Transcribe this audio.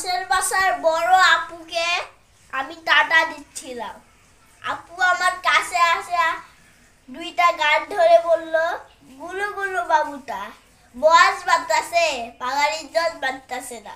পাশের বাসার বড় আপুকে আমি টাটা দিচ্ছিলাম আপু আমার কাছে আসা দুইটা গান ধরে বলল গুলো গুলো বাবুটা বয়স বাড়তাছে পাগার জল বাড়তাছে না